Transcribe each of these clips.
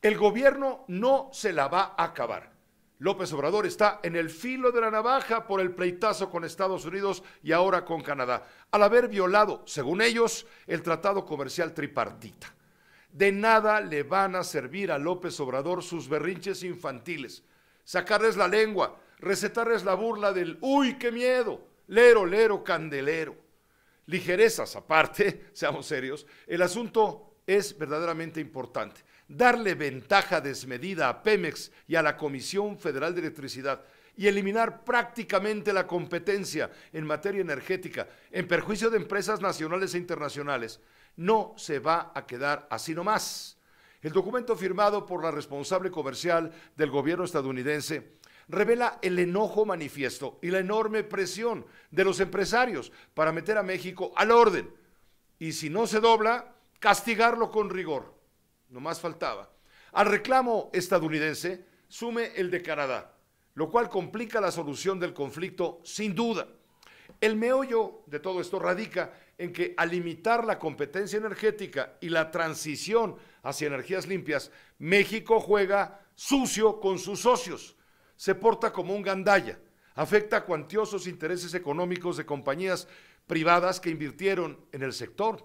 El gobierno no se la va a acabar. López Obrador está en el filo de la navaja por el pleitazo con Estados Unidos y ahora con Canadá, al haber violado, según ellos, el tratado comercial tripartita. De nada le van a servir a López Obrador sus berrinches infantiles, sacarles la lengua, recetarles la burla del uy, qué miedo, lero, lero, candelero. Ligerezas aparte, seamos serios, el asunto es verdaderamente importante. Darle ventaja desmedida a Pemex y a la Comisión Federal de Electricidad y eliminar prácticamente la competencia en materia energética en perjuicio de empresas nacionales e internacionales, no se va a quedar así nomás. El documento firmado por la responsable comercial del gobierno estadounidense revela el enojo manifiesto y la enorme presión de los empresarios para meter a México al orden. Y si no se dobla, castigarlo con rigor. No más faltaba. Al reclamo estadounidense sume el de Canadá, lo cual complica la solución del conflicto sin duda. El meollo de todo esto radica en que al limitar la competencia energética y la transición hacia energías limpias, México juega sucio con sus socios, se porta como un gandalla, afecta a cuantiosos intereses económicos de compañías privadas que invirtieron en el sector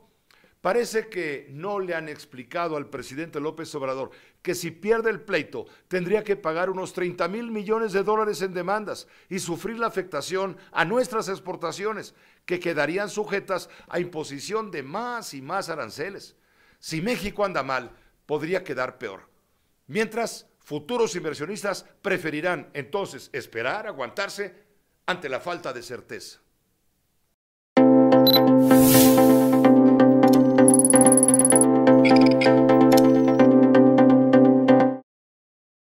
Parece que no le han explicado al presidente López Obrador que si pierde el pleito tendría que pagar unos 30 mil millones de dólares en demandas y sufrir la afectación a nuestras exportaciones, que quedarían sujetas a imposición de más y más aranceles. Si México anda mal, podría quedar peor. Mientras, futuros inversionistas preferirán entonces esperar, aguantarse ante la falta de certeza. Thank you.